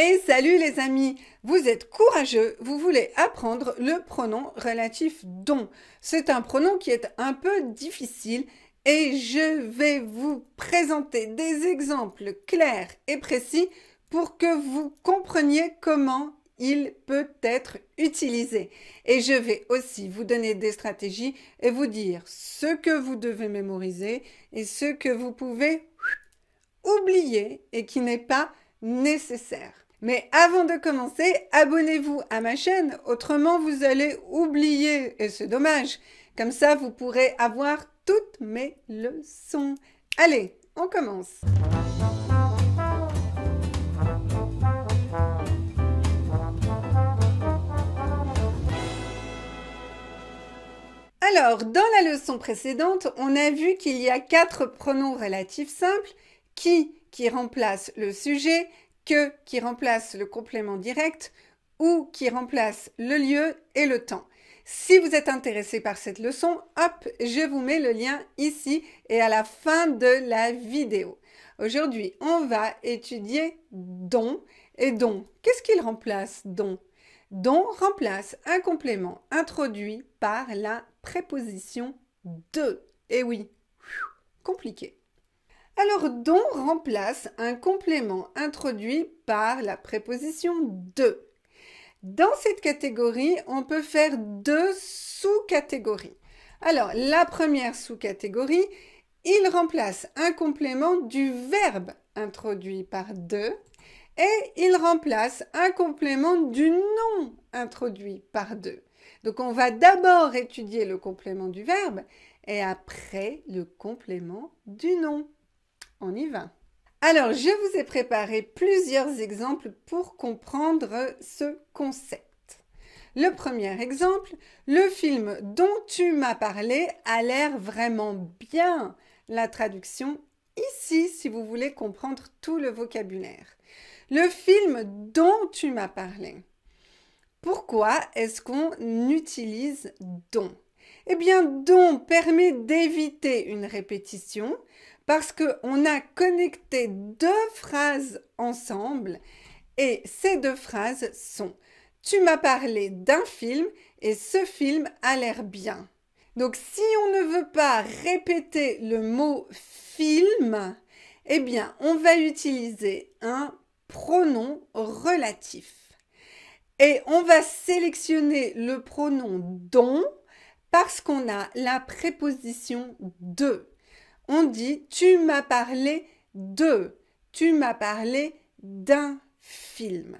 Et salut les amis Vous êtes courageux, vous voulez apprendre le pronom relatif don. C'est un pronom qui est un peu difficile et je vais vous présenter des exemples clairs et précis pour que vous compreniez comment il peut être utilisé. Et je vais aussi vous donner des stratégies et vous dire ce que vous devez mémoriser et ce que vous pouvez oublier et qui n'est pas nécessaire. Mais avant de commencer, abonnez-vous à ma chaîne, autrement vous allez oublier, et c'est dommage. Comme ça, vous pourrez avoir toutes mes leçons. Allez, on commence Alors, dans la leçon précédente, on a vu qu'il y a quatre pronoms relatifs simples qui qui remplacent le sujet, que qui remplace le complément direct ou qui remplace le lieu et le temps. Si vous êtes intéressé par cette leçon, hop, je vous mets le lien ici et à la fin de la vidéo. Aujourd'hui, on va étudier don. Et don, qu'est-ce qu'il remplace don Don remplace un complément introduit par la préposition de. Et oui, compliqué. Alors don remplace un complément introduit par la préposition de. Dans cette catégorie, on peut faire deux sous-catégories. Alors, la première sous-catégorie, il remplace un complément du verbe introduit par de et il remplace un complément du nom introduit par de. Donc, on va d'abord étudier le complément du verbe et après le complément du nom. On y va. Alors, je vous ai préparé plusieurs exemples pour comprendre ce concept. Le premier exemple, le film dont tu m'as parlé a l'air vraiment bien. La traduction ici si vous voulez comprendre tout le vocabulaire. Le film dont tu m'as parlé. Pourquoi est-ce qu'on utilise dont » Eh bien, don permet d'éviter une répétition parce qu'on a connecté deux phrases ensemble et ces deux phrases sont Tu m'as parlé d'un film et ce film a l'air bien. Donc si on ne veut pas répéter le mot film, eh bien on va utiliser un pronom relatif. Et on va sélectionner le pronom dont parce qu'on a la préposition de on dit tu m'as parlé de, tu m'as parlé d'un film.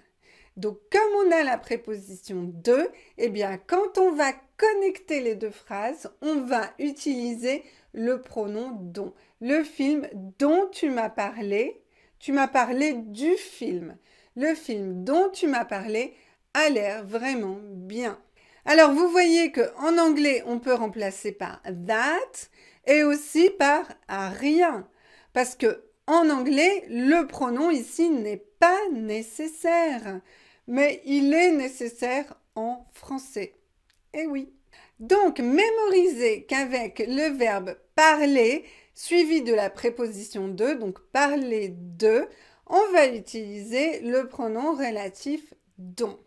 Donc comme on a la préposition de, eh bien quand on va connecter les deux phrases, on va utiliser le pronom dont. Le film dont tu m'as parlé, tu m'as parlé du film. Le film dont tu m'as parlé a l'air vraiment bien. Alors vous voyez que en anglais, on peut remplacer par that, et aussi par à rien. Parce que en anglais, le pronom ici n'est pas nécessaire, mais il est nécessaire en français. et eh oui. Donc, mémorisez qu'avec le verbe parler, suivi de la préposition de, donc parler de, on va utiliser le pronom relatif don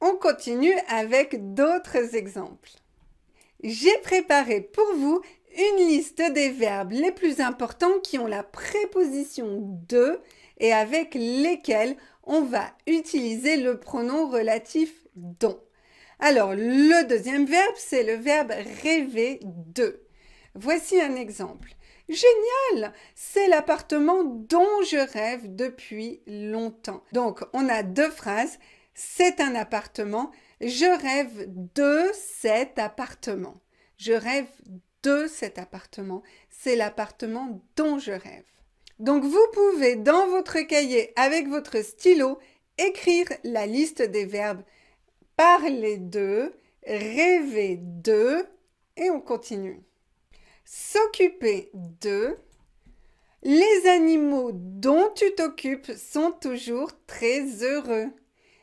On continue avec d'autres exemples. J'ai préparé pour vous une liste des verbes les plus importants qui ont la préposition de et avec lesquels on va utiliser le pronom relatif dont. Alors, le deuxième verbe, c'est le verbe rêver de. Voici un exemple. Génial C'est l'appartement dont je rêve depuis longtemps. Donc, on a deux phrases. C'est un appartement. Je rêve de cet appartement. Je rêve de cet appartement, c'est l'appartement dont je rêve. Donc vous pouvez dans votre cahier avec votre stylo écrire la liste des verbes parler de, rêver de et on continue. S'occuper de. Les animaux dont tu t'occupes sont toujours très heureux.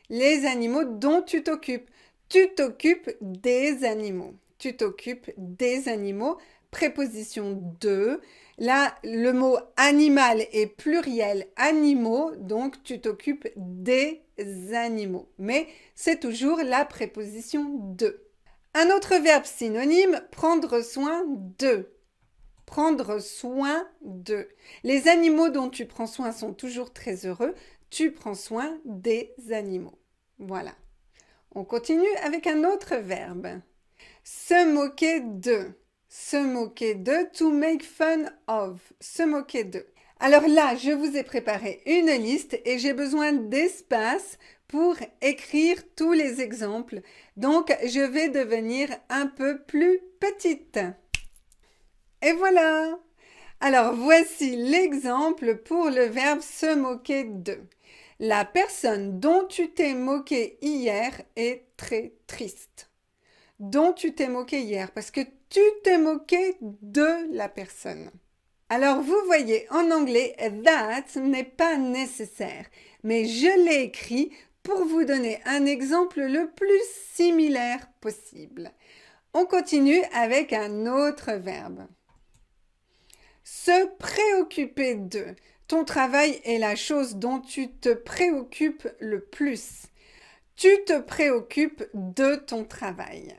Les animaux dont tu t'occupes. Tu t'occupes des animaux tu t'occupes des animaux. Préposition de. Là, le mot animal est pluriel, animaux, donc tu t'occupes des animaux. Mais c'est toujours la préposition de. Un autre verbe synonyme, prendre soin de. Prendre soin de. Les animaux dont tu prends soin sont toujours très heureux. Tu prends soin des animaux. Voilà. On continue avec un autre verbe. Se moquer de. Se moquer de. To make fun of. Se moquer de. Alors là, je vous ai préparé une liste et j'ai besoin d'espace pour écrire tous les exemples. Donc, je vais devenir un peu plus petite. Et voilà Alors, voici l'exemple pour le verbe se moquer de. La personne dont tu t'es moqué hier est très triste dont tu t'es moqué hier, parce que tu t'es moqué de la personne. Alors vous voyez, en anglais, that n'est pas nécessaire, mais je l'ai écrit pour vous donner un exemple le plus similaire possible. On continue avec un autre verbe. Se préoccuper de. Ton travail est la chose dont tu te préoccupes le plus. Tu te préoccupes de ton travail.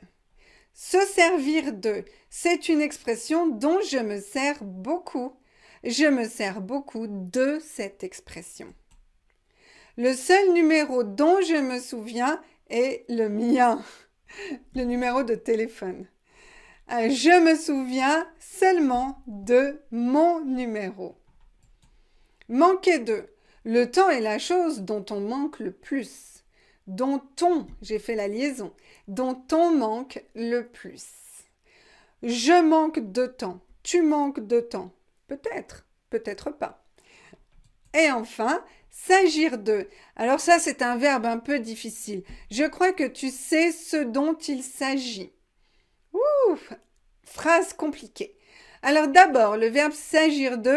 Se servir de, c'est une expression dont je me sers beaucoup. Je me sers beaucoup de cette expression. Le seul numéro dont je me souviens est le mien, le numéro de téléphone. Euh, je me souviens seulement de mon numéro. Manquer de, le temps est la chose dont on manque le plus dont on, j'ai fait la liaison, dont on manque le plus. Je manque de temps, tu manques de temps. Peut-être, peut-être pas. Et enfin, s'agir de. Alors ça, c'est un verbe un peu difficile. Je crois que tu sais ce dont il s'agit. Ouh, phrase compliquée. Alors d'abord, le verbe s'agir de,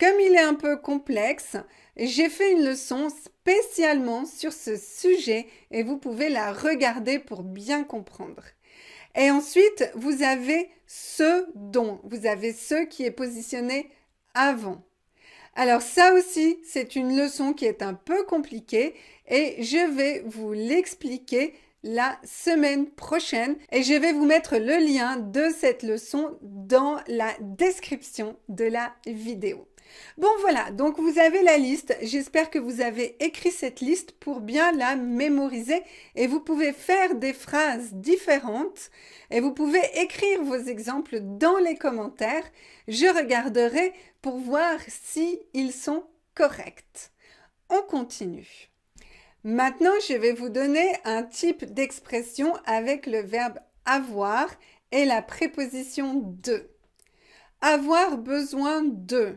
comme il est un peu complexe, j'ai fait une leçon spécialement sur ce sujet et vous pouvez la regarder pour bien comprendre. Et ensuite, vous avez ce dont, Vous avez ce qui est positionné avant. Alors ça aussi, c'est une leçon qui est un peu compliquée et je vais vous l'expliquer la semaine prochaine et je vais vous mettre le lien de cette leçon dans la description de la vidéo. Bon voilà, donc vous avez la liste. J'espère que vous avez écrit cette liste pour bien la mémoriser et vous pouvez faire des phrases différentes et vous pouvez écrire vos exemples dans les commentaires. Je regarderai pour voir si sont corrects. On continue. Maintenant, je vais vous donner un type d'expression avec le verbe avoir et la préposition de. Avoir besoin de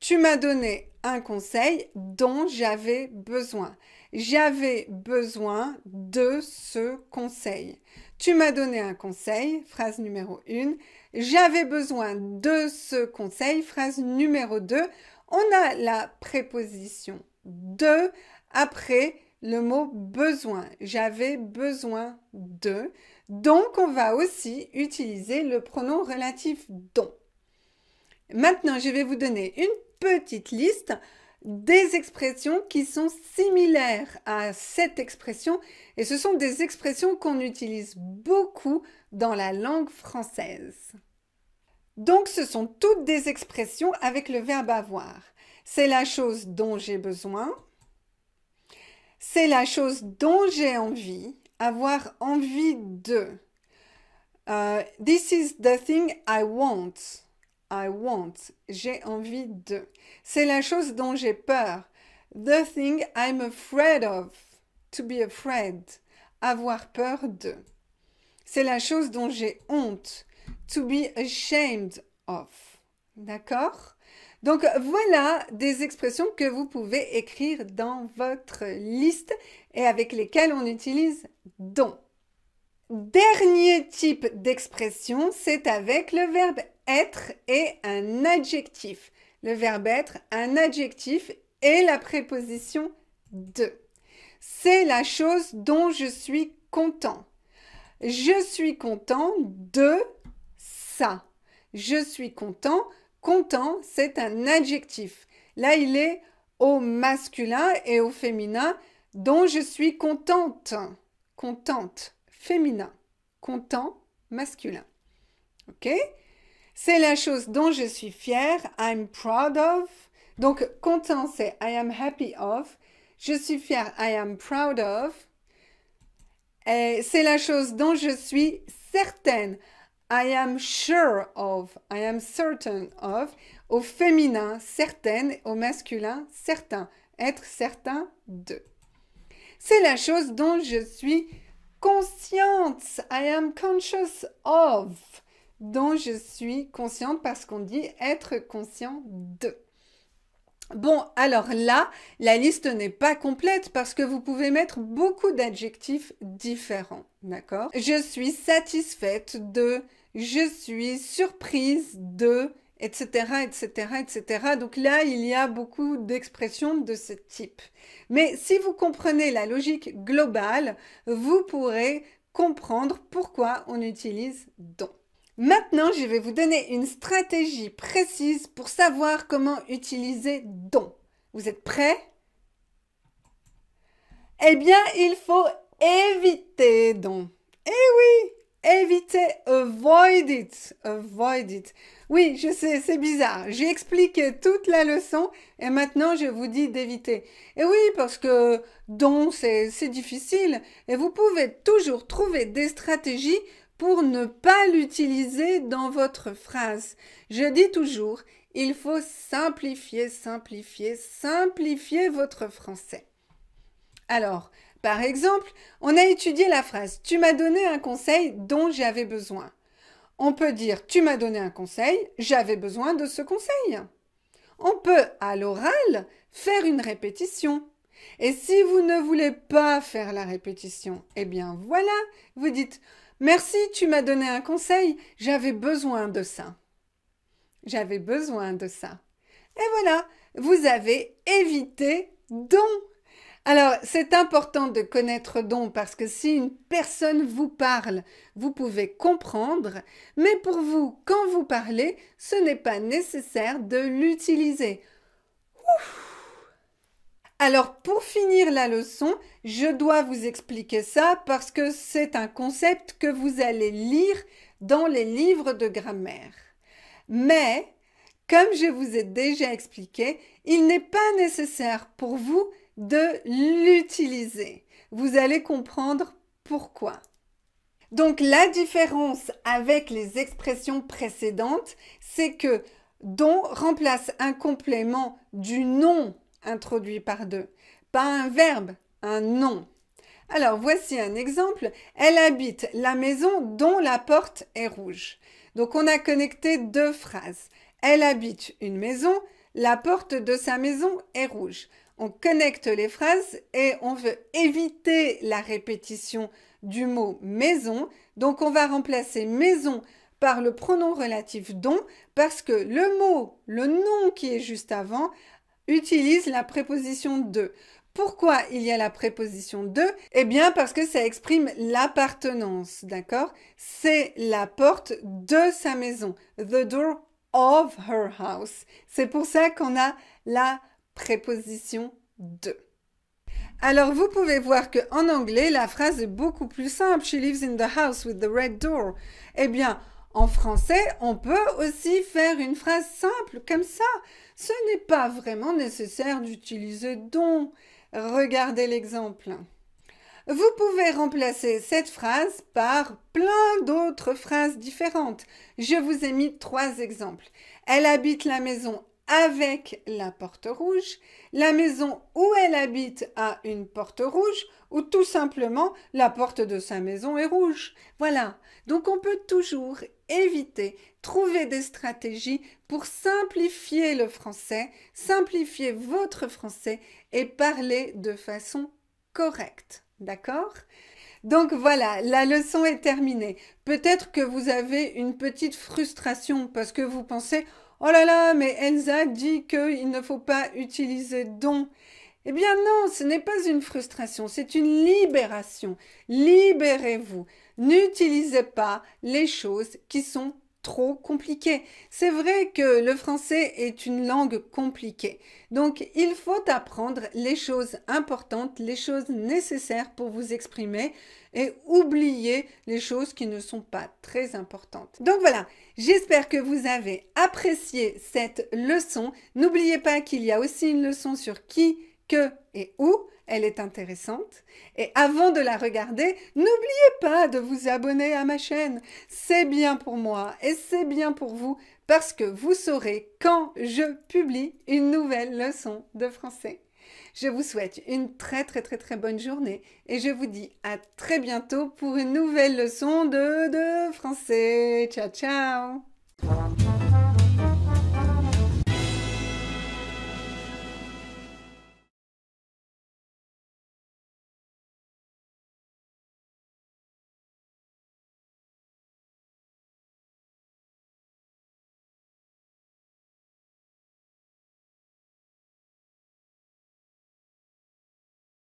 tu m'as donné un conseil dont j'avais besoin. J'avais besoin de ce conseil. Tu m'as donné un conseil, phrase numéro 1. J'avais besoin de ce conseil, phrase numéro 2. On a la préposition de après le mot besoin. J'avais besoin de. Donc, on va aussi utiliser le pronom relatif dont. Maintenant, je vais vous donner une petite liste des expressions qui sont similaires à cette expression et ce sont des expressions qu'on utilise beaucoup dans la langue française. Donc ce sont toutes des expressions avec le verbe avoir. C'est la chose dont j'ai besoin. C'est la chose dont j'ai envie. Avoir envie de. Euh, this is the thing I want. I want. J'ai envie de. C'est la chose dont j'ai peur. The thing I'm afraid of. To be afraid. Avoir peur de. C'est la chose dont j'ai honte. To be ashamed of. D'accord Donc voilà des expressions que vous pouvez écrire dans votre liste et avec lesquelles on utilise dont. Dernier type d'expression, c'est avec le verbe être et un adjectif. Le verbe être, un adjectif et la préposition de. C'est la chose dont je suis content. Je suis content de ça. Je suis content. Content, c'est un adjectif. Là, il est au masculin et au féminin dont je suis contente. Contente féminin. Content, masculin. OK C'est la chose dont je suis fière. I'm proud of. Donc, content, c'est I am happy of. Je suis fière. I am proud of. Et c'est la chose dont je suis certaine. I am sure of. I am certain of. Au féminin, certaine. Au masculin, certain. Être certain de. C'est la chose dont je suis consciente. I am conscious of. Dont je suis consciente parce qu'on dit être conscient de. Bon, alors là, la liste n'est pas complète parce que vous pouvez mettre beaucoup d'adjectifs différents, d'accord Je suis satisfaite de, je suis surprise de, etc., etc., etc. Donc là, il y a beaucoup d'expressions de ce type. Mais si vous comprenez la logique globale, vous pourrez comprendre pourquoi on utilise don. Maintenant, je vais vous donner une stratégie précise pour savoir comment utiliser don. Vous êtes prêts Eh bien, il faut éviter don. Eh oui, éviter, avoid it, avoid it. Oui, je sais, c'est bizarre. J'ai expliqué toute la leçon et maintenant je vous dis d'éviter. Et oui, parce que don, c'est difficile et vous pouvez toujours trouver des stratégies pour ne pas l'utiliser dans votre phrase. Je dis toujours, il faut simplifier, simplifier, simplifier votre français. Alors, par exemple, on a étudié la phrase Tu m'as donné un conseil dont j'avais besoin. On peut dire tu m'as donné un conseil, j'avais besoin de ce conseil. On peut à l'oral faire une répétition. Et si vous ne voulez pas faire la répétition, eh bien voilà, vous dites merci, tu m'as donné un conseil, j'avais besoin de ça. J'avais besoin de ça. Et voilà, vous avez évité don ». Alors, c'est important de connaître don parce que si une personne vous parle, vous pouvez comprendre, mais pour vous, quand vous parlez, ce n'est pas nécessaire de l'utiliser. Alors, pour finir la leçon, je dois vous expliquer ça parce que c'est un concept que vous allez lire dans les livres de grammaire. Mais, comme je vous ai déjà expliqué, il n'est pas nécessaire pour vous de l'utiliser. Vous allez comprendre pourquoi. Donc la différence avec les expressions précédentes, c'est que dont remplace un complément du nom introduit par deux, pas un verbe, un nom. Alors voici un exemple. Elle habite la maison dont la porte est rouge. Donc on a connecté deux phrases. Elle habite une maison, la porte de sa maison est rouge on connecte les phrases et on veut éviter la répétition du mot maison. Donc on va remplacer maison par le pronom relatif don parce que le mot, le nom qui est juste avant, utilise la préposition de. Pourquoi il y a la préposition de Eh bien parce que ça exprime l'appartenance, d'accord C'est la porte de sa maison, the door of her house. C'est pour ça qu'on a la préposition 2 Alors vous pouvez voir que en anglais la phrase est beaucoup plus simple. She lives in the house with the red door. Eh bien, en français, on peut aussi faire une phrase simple comme ça. Ce n'est pas vraiment nécessaire d'utiliser don. Regardez l'exemple. Vous pouvez remplacer cette phrase par plein d'autres phrases différentes. Je vous ai mis trois exemples. Elle habite la maison avec la porte rouge, la maison où elle habite a une porte rouge ou tout simplement la porte de sa maison est rouge. Voilà, donc on peut toujours éviter, trouver des stratégies pour simplifier le français, simplifier votre français et parler de façon correcte. D'accord donc voilà, la leçon est terminée. Peut-être que vous avez une petite frustration parce que vous pensez Oh là là, mais Enzac dit qu'il ne faut pas utiliser don. Eh bien non, ce n'est pas une frustration, c'est une libération. Libérez-vous. N'utilisez pas les choses qui sont trop compliqué. C'est vrai que le français est une langue compliquée. Donc, il faut apprendre les choses importantes, les choses nécessaires pour vous exprimer et oublier les choses qui ne sont pas très importantes. Donc voilà, j'espère que vous avez apprécié cette leçon. N'oubliez pas qu'il y a aussi une leçon sur qui, que et où elle est intéressante. Et avant de la regarder, n'oubliez pas de vous abonner à ma chaîne. C'est bien pour moi et c'est bien pour vous parce que vous saurez quand je publie une nouvelle leçon de français. Je vous souhaite une très très très très bonne journée et je vous dis à très bientôt pour une nouvelle leçon de, de français. Ciao ciao